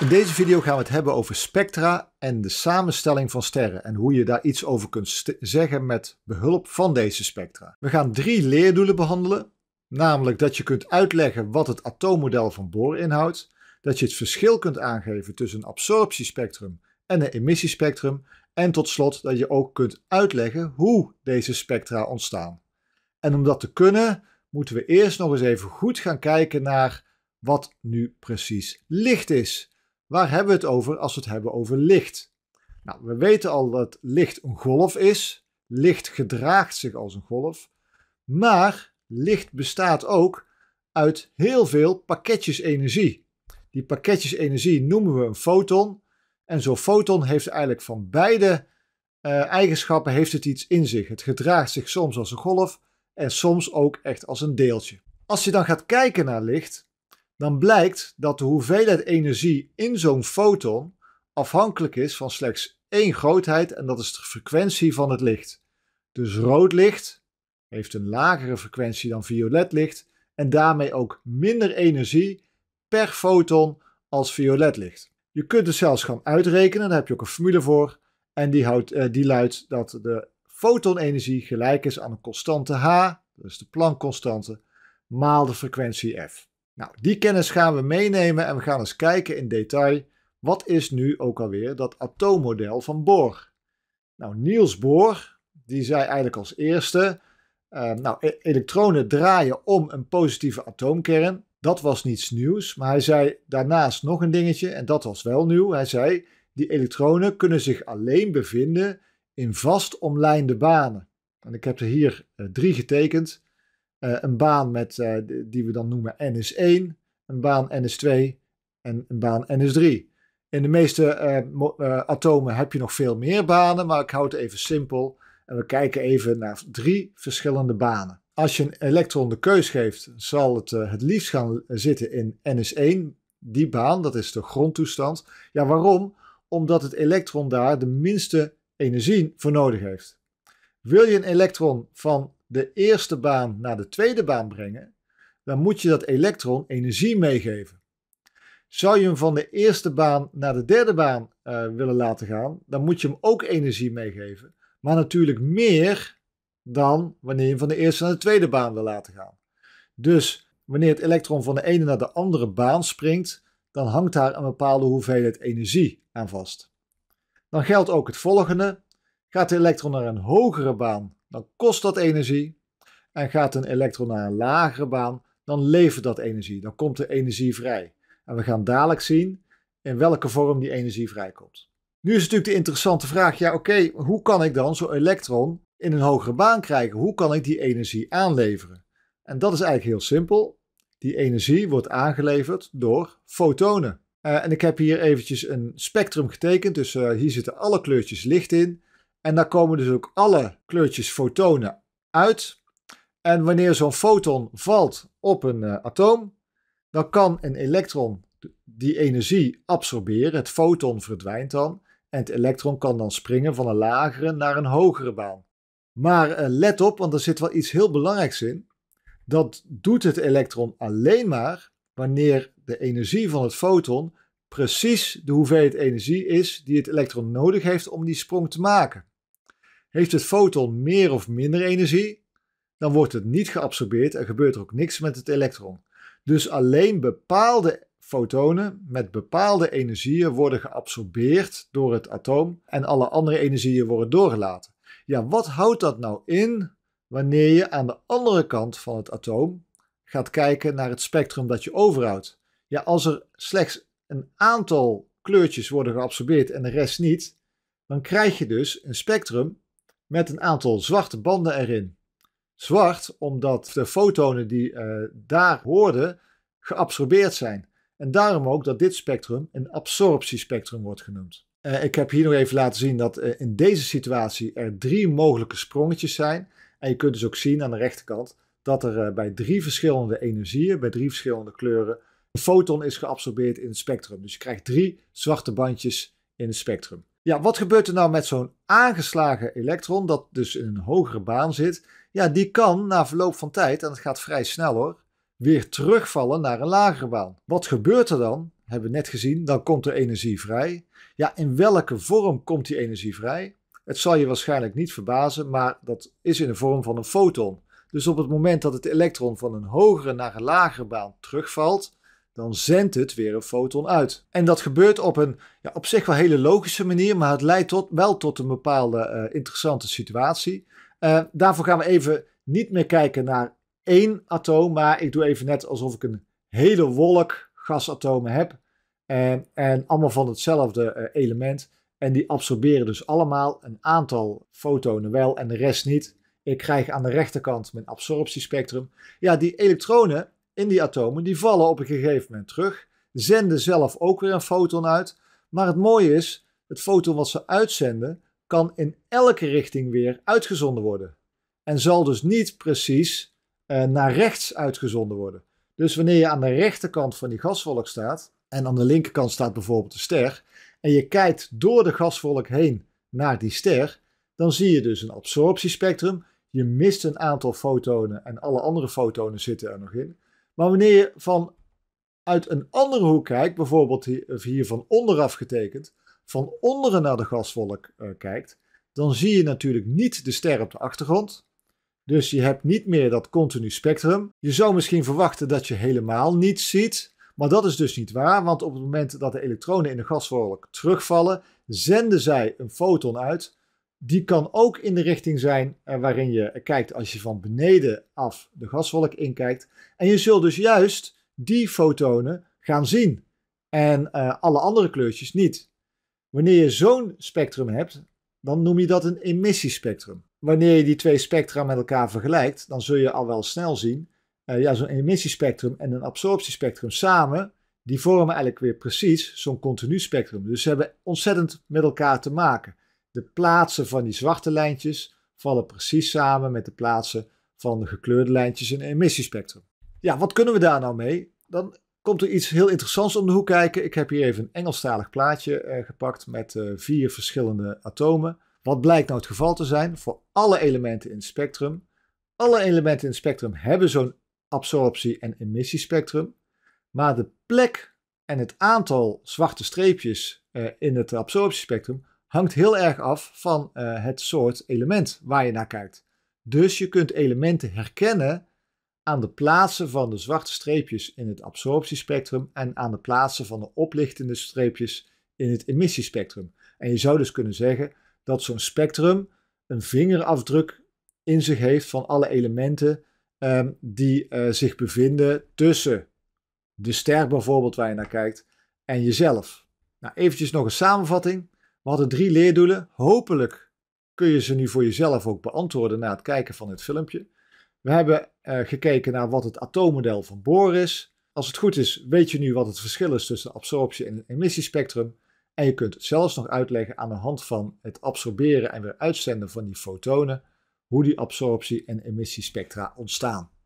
In deze video gaan we het hebben over spectra en de samenstelling van sterren en hoe je daar iets over kunt zeggen met behulp van deze spectra. We gaan drie leerdoelen behandelen, namelijk dat je kunt uitleggen wat het atoommodel van Bohr inhoudt, dat je het verschil kunt aangeven tussen een absorptiespectrum en een emissiespectrum en tot slot dat je ook kunt uitleggen hoe deze spectra ontstaan. En om dat te kunnen moeten we eerst nog eens even goed gaan kijken naar wat nu precies licht is. Waar hebben we het over als we het hebben over licht? Nou, we weten al dat licht een golf is. Licht gedraagt zich als een golf. Maar licht bestaat ook uit heel veel pakketjes energie. Die pakketjes energie noemen we een foton. En zo'n foton heeft eigenlijk van beide eh, eigenschappen heeft het iets in zich. Het gedraagt zich soms als een golf en soms ook echt als een deeltje. Als je dan gaat kijken naar licht, dan blijkt dat de hoeveelheid energie in zo'n foton afhankelijk is van slechts één grootheid en dat is de frequentie van het licht. Dus rood licht heeft een lagere frequentie dan violet licht en daarmee ook minder energie per foton als violet licht. Je kunt het zelfs gaan uitrekenen, daar heb je ook een formule voor. En die, houdt, eh, die luidt dat de fotonenergie gelijk is aan een constante h, dus de Planck-constante, maal de frequentie f. Nou, die kennis gaan we meenemen en we gaan eens kijken in detail. Wat is nu ook alweer dat atoommodel van Bohr? Nou, Niels Bohr, die zei eigenlijk als eerste... Ehm, nou, e- elektronen draaien om een positieve atoomkern. Dat was niets nieuws, maar hij zei daarnaast nog een dingetje en dat was wel nieuw. Hij zei, die elektronen kunnen zich alleen bevinden in vast omlijnde banen. En ik heb er hier eh, drie getekend. Eh, een baan met, eh, die we dan noemen NS1, een baan NS2 en een baan NS3. In de meeste eh, atomen heb je nog veel meer banen, maar ik houd het even simpel. En we kijken even naar drie verschillende banen. Als je een elektron de keus geeft, zal het het liefst gaan zitten in NS1, die baan, dat is de grondtoestand. Ja, waarom? Omdat het elektron daar de minste energie voor nodig heeft. Wil je een elektron van de eerste baan naar de tweede baan brengen, dan moet je dat elektron energie meegeven. Zou je hem van de eerste baan naar de derde baan eh, willen laten gaan, dan moet je hem ook energie meegeven. Maar natuurlijk meer dan wanneer je hem van de eerste naar de tweede baan wil laten gaan. Dus wanneer het elektron van de ene naar de andere baan springt, dan hangt daar een bepaalde hoeveelheid energie aan vast. Dan geldt ook het volgende. Gaat het elektron naar een hogere baan dan kost dat energie. En gaat een elektron naar een lagere baan, dan levert dat energie. Dan komt er energie vrij. En we gaan dadelijk zien in welke vorm die energie vrijkomt. Nu is natuurlijk de interessante vraag: ja, oké, hoe kan ik dan zo'n elektron in een hogere baan krijgen? Hoe kan ik die energie aanleveren? En dat is eigenlijk heel simpel. Die energie wordt aangeleverd door fotonen. Eh, en ik heb hier eventjes een spectrum getekend, dus eh, hier zitten alle kleurtjes licht in. En daar komen dus ook alle kleurtjes fotonen uit. En wanneer zo'n foton valt op een eh, atoom, dan kan een elektron die energie absorberen. Het foton verdwijnt dan en het elektron kan dan springen van een lagere naar een hogere baan. Maar eh, let op, want er zit wel iets heel belangrijks in. Dat doet het elektron alleen maar wanneer de energie van het foton precies de hoeveelheid energie is die het elektron nodig heeft om die sprong te maken. Heeft het foton meer of minder energie, dan wordt het niet geabsorbeerd en gebeurt er ook niks met het elektron. Dus alleen bepaalde fotonen met bepaalde energieën worden geabsorbeerd door het atoom en alle andere energieën worden doorgelaten. Ja, wat houdt dat nou in wanneer je aan de andere kant van het atoom gaat kijken naar het spectrum dat je overhoudt? Ja, als er slechts een aantal kleurtjes worden geabsorbeerd en de rest niet, dan krijg je dus een spectrum met een aantal zwarte banden erin. Zwart omdat de fotonen die eh, daar hoorden geabsorbeerd zijn. En daarom ook dat dit spectrum een absorptiespectrum wordt genoemd. Eh, ik heb hier nog even laten zien dat eh, in deze situatie er drie mogelijke sprongetjes zijn. En je kunt dus ook zien aan de rechterkant dat er bij drie verschillende energieën, bij drie verschillende kleuren, een foton is geabsorbeerd in het spectrum. Dus je krijgt drie zwarte bandjes in het spectrum. Ja, wat gebeurt er nou met zo'n aangeslagen elektron dat dus in een hogere baan zit? Ja, die kan na verloop van tijd, en het gaat vrij snel hoor, weer terugvallen naar een lagere baan. Wat gebeurt er dan? Hebben we net gezien, dan komt er energie vrij. Ja, in welke vorm komt die energie vrij? Het zal je waarschijnlijk niet verbazen, maar dat is in de vorm van een foton. Dus op het moment dat het elektron van een hogere naar een lagere baan terugvalt, dan zendt het weer een foton uit. En dat gebeurt op een ja, op zich wel hele logische manier, maar het leidt tot, wel tot een bepaalde eh, interessante situatie. Eh, daarvoor gaan we even niet meer kijken naar één atoom, maar ik doe even net alsof ik een hele wolk gasatomen heb. En, en allemaal van hetzelfde eh, element. En die absorberen dus allemaal een aantal fotonen wel en de rest niet. Ik krijg aan de rechterkant mijn absorptiespectrum. Ja, die elektronen in die atomen, die vallen op een gegeven moment terug, zenden zelf ook weer een foton uit. Maar het mooie is, het foton wat ze uitzenden, kan in elke richting weer uitgezonden worden. En zal dus niet precies eh, naar rechts uitgezonden worden. Dus wanneer je aan de rechterkant van die gaswolk staat, en aan de linkerkant staat bijvoorbeeld de ster, en je kijkt door de gaswolk heen naar die ster, dan zie je dus een absorptiespectrum. Je mist een aantal fotonen en alle andere fotonen zitten er nog in. Maar wanneer je vanuit een andere hoek kijkt, bijvoorbeeld hier van onderaf getekend, van onderen naar de gaswolk eh, kijkt, dan zie je natuurlijk niet de ster op de achtergrond. Dus je hebt niet meer dat continu spectrum. Je zou misschien verwachten dat je helemaal niets ziet, maar dat is dus niet waar, want op het moment dat de elektronen in de gaswolk terugvallen, zenden zij een foton uit die kan ook in de richting zijn eh, waarin je kijkt als je van beneden af de gaswolk inkijkt. En je zult dus juist die fotonen gaan zien en eh, alle andere kleurtjes niet. Wanneer je zo'n spectrum hebt, dan noem je dat een emissiespectrum. Wanneer je die twee spectra met elkaar vergelijkt, dan zul je al wel snel zien, uh, ja, zo'n emissiespectrum en een absorptiespectrum samen, die vormen eigenlijk weer precies zo'n continu spectrum. Dus ze hebben ontzettend met elkaar te maken de plaatsen van die zwarte lijntjes vallen precies samen met de plaatsen van de gekleurde lijntjes in een emissiespectrum. Ja, wat kunnen we daar nou mee? Dan komt er iets heel interessants om de hoek kijken. Ik heb hier even een Engelstalig plaatje eh, gepakt met eh, vier verschillende atomen. Wat blijkt nou het geval te zijn voor alle elementen in het spectrum? Alle elementen in het spectrum hebben zo'n absorptie- en emissiespectrum. Maar de plek en het aantal zwarte streepjes eh, in het absorptiespectrum hangt heel erg af van eh, het soort element waar je naar kijkt. Dus je kunt elementen herkennen aan de plaatsen van de zwarte streepjes in het absorptiespectrum en aan de plaatsen van de oplichtende streepjes in het emissiespectrum. En je zou dus kunnen zeggen dat zo'n spectrum een vingerafdruk in zich heeft van alle elementen ehm, die eh, zich bevinden tussen de ster bijvoorbeeld waar je naar kijkt en jezelf. Nou, eventjes nog een samenvatting. We hadden drie leerdoelen. Hopelijk kun je ze nu voor jezelf ook beantwoorden na het kijken van dit filmpje. We hebben eh, gekeken naar wat het atoommodel van Bohr is. Als het goed is, weet je nu wat het verschil is tussen absorptie en emissiespectrum. En je kunt het zelfs nog uitleggen aan de hand van het absorberen en weer uitzenden van die fotonen, hoe die absorptie- en emissiespectra ontstaan.